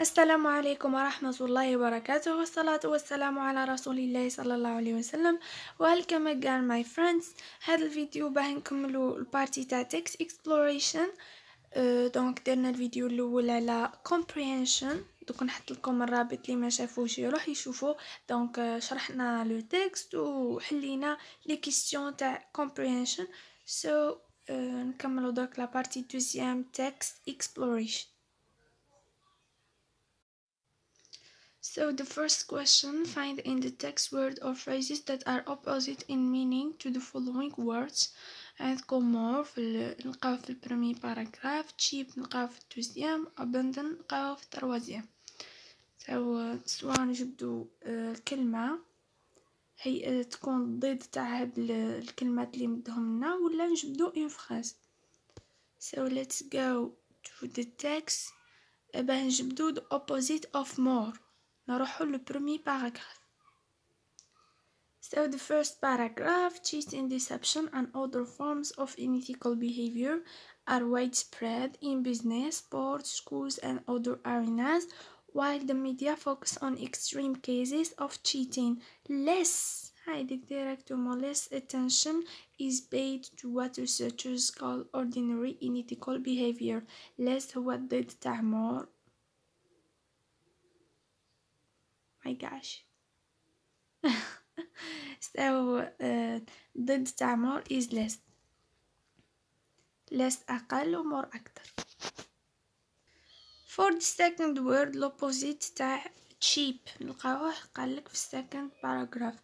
السلام عليكم ورحمة الله وبركاته والصلاة والسلام على رسول الله صلى الله عليه وسلم Welcome again my friends هذا الفيديو باه نكملو البارتي تاع text exploration دونك uh, درنا الفيديو الاول على comprehension دوك نحط لكم الرابط اللي ما شافوش يروح يشوفو دونك uh, أه، شرحنا لو تكست وحلينا لي كيسيون تاع comprehension so uh, نكملو دوك لا بارتي دوزيام text exploration So the first question, find in the text word or phrases that are opposite in meaning to the following words. عندكم more في نلقاو في البرمي باراغراف cheap نلقاو في الدوزيام abandon نلقاو في التروازيام. سوا سوا نجبدو كلمة هي تكون ضد تاع هاد الكلمات اللي مدهم لنا ولا نجبدو ان فراز. So let's go to the text. باه نجبدو the opposite of more. نروحو باراغراف So the first paragraph, cheating and deception and other forms of unethical behavior are widespread in business, sports, schools and other arenas, while the media focus on extreme cases of cheating. Less, I direct more less attention is paid to what researchers call ordinary unethical behavior. Less what الضد تاع more my gosh. so uh, ضد تاع more is less less أقل و more أكثر. for the second word l'opposite تاع cheap نلقاوه قالك في second paragraph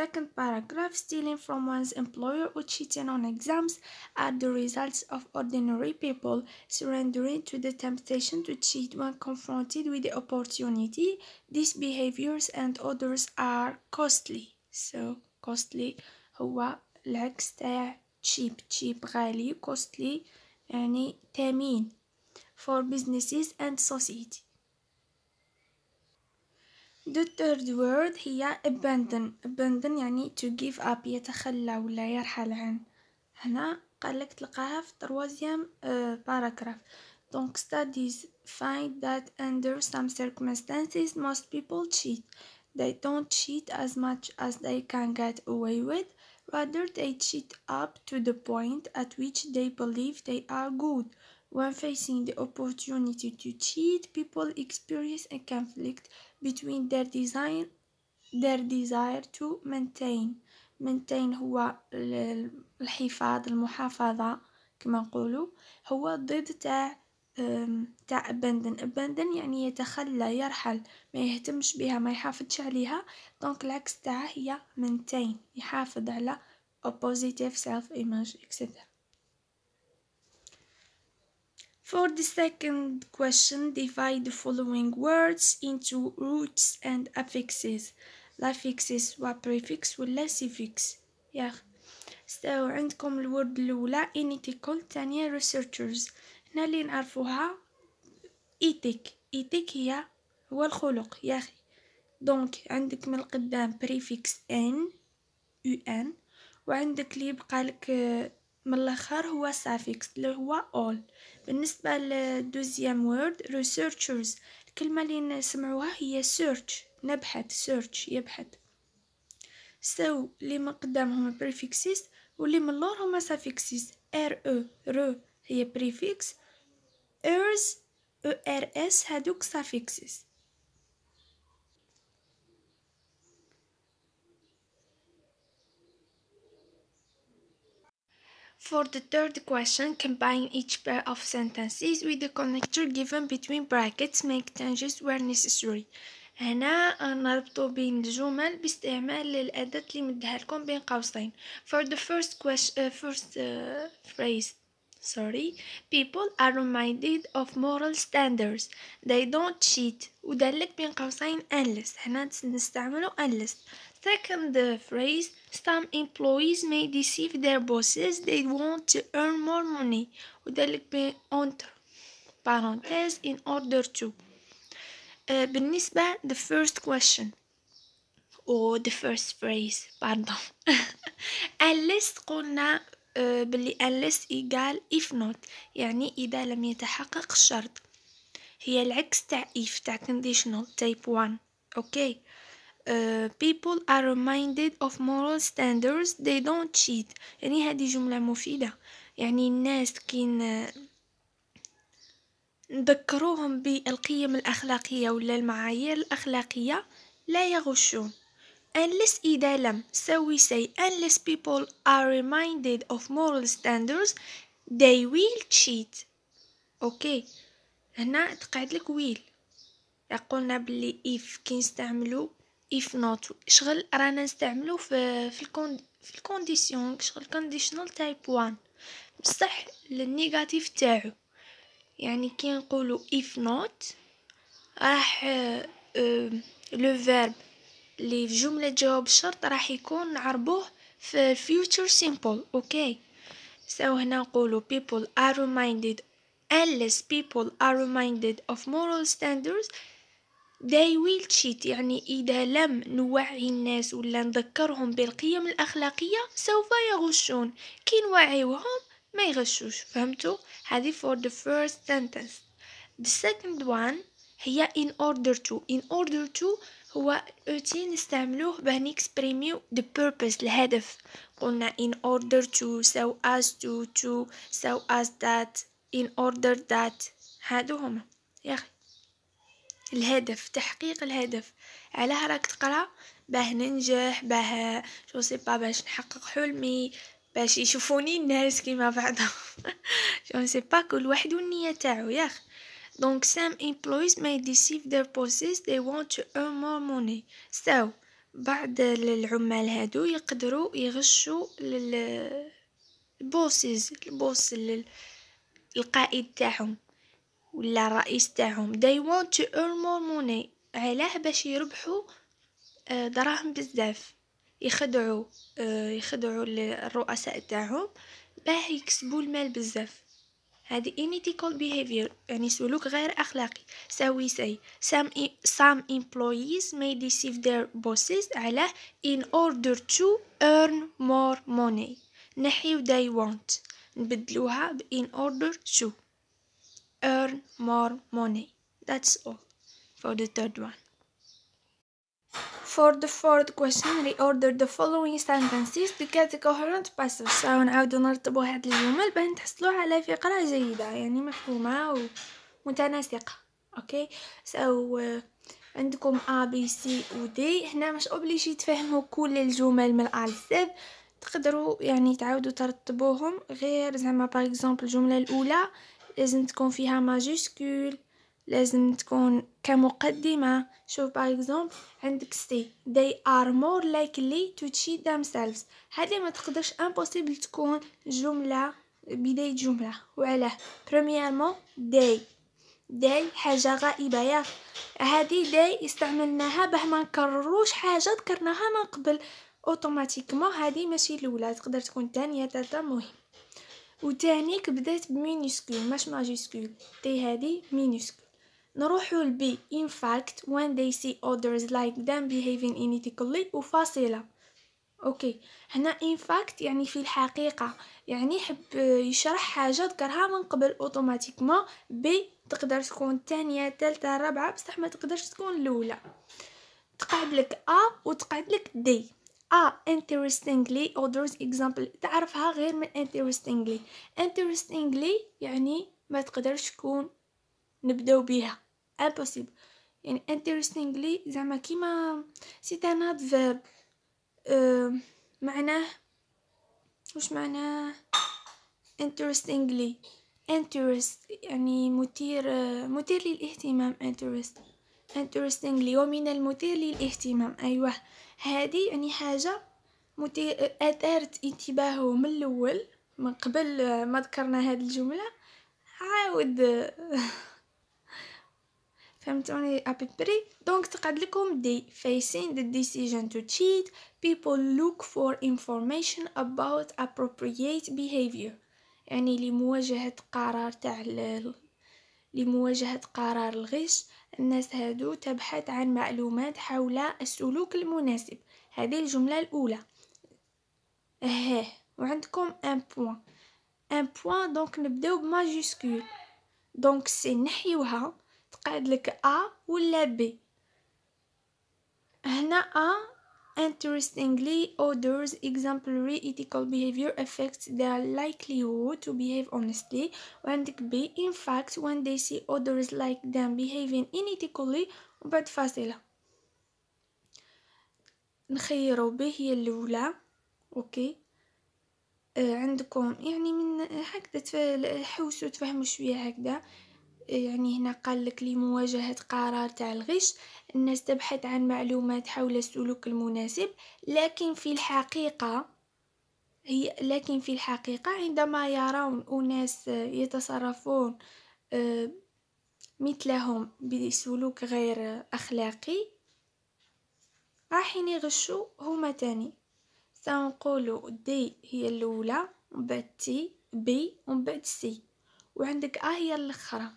Second paragraph, stealing from one's employer or cheating on exams are the results of ordinary people surrendering to the temptation to cheat when confronted with the opportunity. These behaviors and others are costly. So costly هو العكس cheap cheap غالي costly يعني ثمين for businesses and society. The third word هي abandon abandon يعني to give up يتخلى ولا يرحل عن هنا قالك تلقاها في تروازيام باراكراف Donc studies find that under some circumstances most people cheat. They don't cheat as much as they can get away with. Rather, they cheat up to the point at which they believe they are good. When facing the opportunity to cheat, people experience a conflict between their design their desire to maintain maintain هو الحفاظ المحافظة كما نقولوا هو ضد تاع تاع abandon abandon يعني يتخلى يرحل ما يهتمش بها ما يحافظش عليها دونك العكس تاعها هي maintain يحافظ على a positive self image etc For the second question, divide the following words into roots and affixes. لا فيكسس و prefix ولا suffix ياخ استوى عندكم الورد الأولى انيتيكول الثانية researchers هنا اللي نعرفوها ايتيك ايتيك هي هو الخلق يا أخي دونك عندك من القدام prefix n un وعندك اللي يبقى لك من الاخر هو سافيكس اللي هو اول بالنسبه للدوزيام وورد ريسيرشرز الكلمه اللي نسمعوها هي سيرش نبحث سيرش يبحث سو اللي من قدام هما بريفيكسيس واللي من اللور هما سافيكسيس ار او رو هي او ار اس هادوك سافيكسيس For the third question, combine each pair of sentences with the connector given between brackets make changes where necessary هنا نربطو بين الجمل باستعمال الأداة اللي مدها لكم بين قوسين for the first question uh, first uh, phrase sorry people are reminded of moral standards they don't cheat ودلك بين قوسين endless هنا نستعملو endless Second the phrase, some employees may deceive their bosses, they want to earn more money. وذلك entre parenthèses in order to. بالنسبة uh, the first question or the first phrase pardon unless قلنا باللي unless equal if not يعني إذا لم يتحقق الشرط هي العكس تاع if تاع conditional type 1 okay. people are reminded of moral standards they don't cheat يعني هذه جملة مفيدة يعني الناس كي نذكروهم بالقيم الأخلاقية ولا المعايير الأخلاقية لا يغشون unless إذا لم so we say unless people are reminded of moral standards they will cheat أوكي okay. هنا تقعد لك will قلنا بلي if كي نستعملو if not شغل رانا نستعملو في في الكون في الكونديسيون شغل كونديشنال تايب 1 بصح النيجاتيف تاعو يعني كي نقولو if not راح لو فيرب لي في جملة جواب شرط راح يكون نعربوه في فيوتشر سيمبل اوكي سو هنا نقولو people are reminded unless people are reminded of moral standards they will cheat يعني إذا لم نوعي الناس ولا نذكرهم بالقيم الأخلاقية سوف يغشون كي نوعيوهم ما يغشوش فهمتوا هذه for the first sentence the second one هي in order to in order to هو اوتي نستعملوه باه نكسبريميو the purpose الهدف قلنا in order to so as to to so as that in order that هادو هما يا اخي الهدف تحقيق الهدف علاه راك تقرا باه ننجح باه جو سي با باش نحقق حلمي باش يشوفوني الناس كيما بعضهم جو سي با كل واحد والنيه تاعو ياخ دونك سام امبلويز may ديسيف دير بوسيس دي وونت تو earn مور موني سو بعض العمال هادو يقدروا يغشوا البوسيز البوس القائد تاعهم ولا الرئيس تاعهم they want to earn more money علاه باش يربحوا دراهم بزاف يخدعوا يخدعوا الرؤساء تاعهم باه يكسبوا المال بزاف هذه unethical behavior يعني سلوك غير أخلاقي so we say some, some employees may deceive their bosses على in order to earn more money نحيو they want نبدلوها ب in order to earn more money. That's all for the third one. For the fourth question reorder the following sentences to get coherent passages نعاودو نرتبو هاد الجمل باه تحصلوا على فقرة جيدة يعني مفهومة ومتناسقة اوكي okay. so uh, عندكم A B C و D هنا مش اوبليجي تفهموا كل الجمل من A ل تقدروا يعني تعودوا ترتبوهم غير زعما باغ اكزومبل الجملة الأولى لازم تكون فيها ماجيسكول لازم تكون كمقدمة شوف باغ اكزومبل عندك سي they are more likely to cheat themselves هذه ما تقدرش impossible تكون جملة بداية جملة وعلاه premièrement they داي حاجة غائبة يا هذه داي استعملناها باه ما نكرروش حاجة ذكرناها من قبل اوتوماتيكمون هذه ماشي الاولى تقدر تكون الثانية ثالثة مهم وتانيك بدات بمينيسكول مش ماجيسكول تي هادي مينيسكول نروحو لبي in fact دي سي اودرز لايك دام بيهيفين behaving unethically وفاصلة اوكي هنا ان فاكت يعني في الحقيقة يعني حب يشرح حاجة ذكرها من قبل اوتوماتيكمون بي تقدر تكون تانية تالتة رابعة بصح ما تقدرش تكون الاولى تقعد لك ا وتقعد لك دي ا interestingly others example تعرفها غير من interestingly interestingly يعني ما تقدرش تكون نبدأ بها impossible يعني interestingly زعما كيما سي ان adverb أه معناه وش معناه interestingly interest يعني مثير مثير للاهتمام interest interesting ليومنا المثير للاهتمام أيوة هذه يعني حاجة أثارت انتباهه من الأول من قبل ما ذكرنا هذه الجملة عاود فهمتوني ابيبري دونك تقعد لكم دي فيسين the ديسيجن تو تشيت بيبل لوك فور انفورميشن اباوت appropriate بيهافير يعني لمواجهة قرار تاع لمواجهة قرار الغش الناس هادو تبحث عن معلومات حول السلوك المناسب هذه الجملة الأولى ها وعندكم ان بوان ان بوان دونك نبداو بماجيسكول دونك سي نحيوها تقعد لك ا ولا بي هنا ا Interestingly, others' exemplary ethical behavior affects their likelihood to behave honestly, when it be, in fact, when they see others like them behaving unethically but facile. نخيروا هي الأولى أوكي عندكم يعني من هكذا تفهموا شوية هكذا يعني هنا قال لك لمواجهة قرار تاع الغش الناس تبحث عن معلومات حول السلوك المناسب لكن في الحقيقة هي لكن في الحقيقة عندما يرون أناس يتصرفون آه، مثلهم بسلوك غير أخلاقي راحين يغشوا هما تاني سنقولوا دي هي الأولى ومن بعد تي بي ومن بعد سي وعندك ا هي الاخرى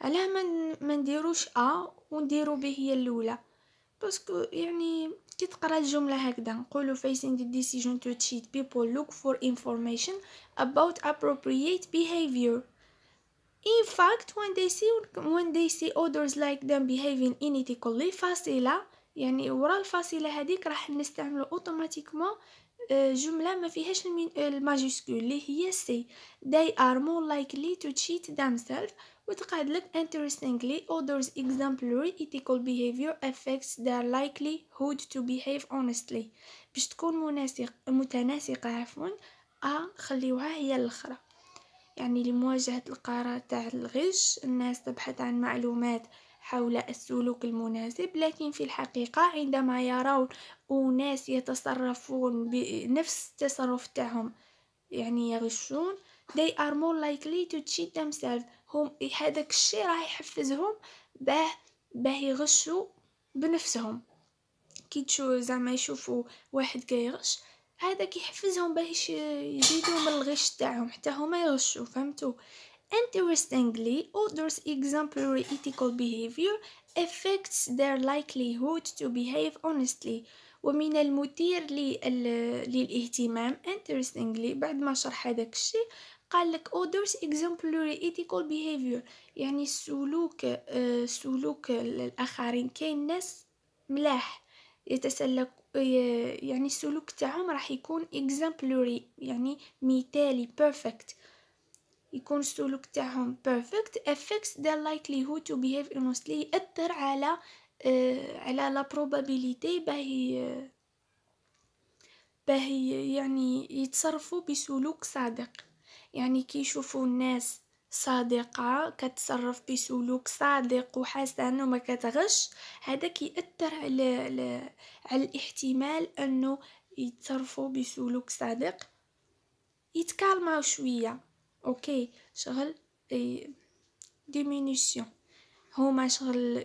علاه ما من نديروش ا ونديرو به هي الاولى باسكو يعني كي تقرا الجمله هكذا نقولوا فايسين دي ديسيجن تو تشيت بيبل لوك فور انفورميشن اباوت ابروبريت بيهافيور In fact, when they see when they see others like them behaving unethically, فاصلة يعني ورا الفاصلة هذيك راح نستعمله automatically آه، جملة ما فيهاش الماجيسكول اللي هي سي they are more likely to cheat themselves وتقعد لك interestingly others exemplary ethical behavior affects their likelihood to behave honestly باش تكون مناسق متناسقة عفوا ا آه، خليوها هي الاخرى يعني لمواجهة القارة تاع الغش الناس تبحث عن معلومات حول السلوك المناسب لكن في الحقيقة عندما يرون أناس يتصرفون بنفس التصرف تاعهم يعني يغشون they are more likely to cheat themselves هم هذاك الشيء راح يحفزهم باه باه يغشوا بنفسهم كي تشو زعما يشوفوا واحد كيغش هذا كيحفزهم باش يزيدوا من الغش تاعهم حتى هما يغشوا فهمتوا Interestingly, others' exemplary ethical behavior affects their likelihood to behave honestly ومن المثير للاهتمام interestingly بعد ما شرح هذاك الشيء قال لك others exemplary ethical behavior يعني السلوك سلوك الاخرين كاين ناس ملاح يتسلك يعني السلوك تاعهم راح يكون exemplary يعني مثالي perfect يكون السلوك تاعهم بيرفكت ذا لايكلي likelihood تو behave honestly يأثر على آه على لا بروبابيليتي باهي باهي يعني يتصرفوا بسلوك صادق يعني كي يشوفوا الناس صادقة كتصرف بسلوك صادق وحسن وما كتغش هذا كيأثر على, على على الاحتمال انه يتصرفوا بسلوك صادق يتكالماو شويه اوكي شغل ديمينيسيون هما شغل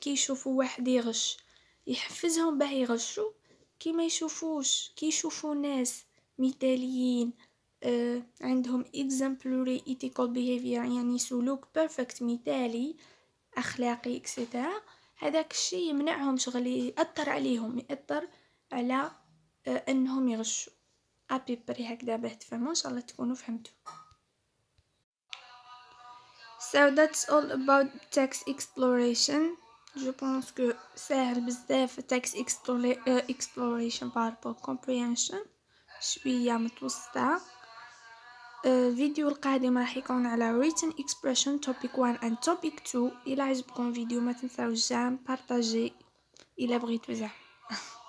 كي يشوفوا واحد يغش يحفزهم باه يغشوا كي ما يشوفوش كي يشوفوا ناس مثاليين آه عندهم اكزامبلوري ايتيكال behavior يعني سلوك بيرفكت مثالي اخلاقي اكسيتيرا هذاك الشيء يمنعهم شغل ياثر عليهم ياثر على آه انهم يغشوا بري هكذا باه تفهموا ان شاء الله تكونوا فهمتوا So that's all about text exploration. Je pense que ساهل بزاف text exploration par rapport comprehension شوية متوسطة الفيديو القادم راح يكون على written expression topic 1 and topic 2 إلا عجبكم الفيديو ما تنساوش جام بارطاجي إلا بغيتو زعما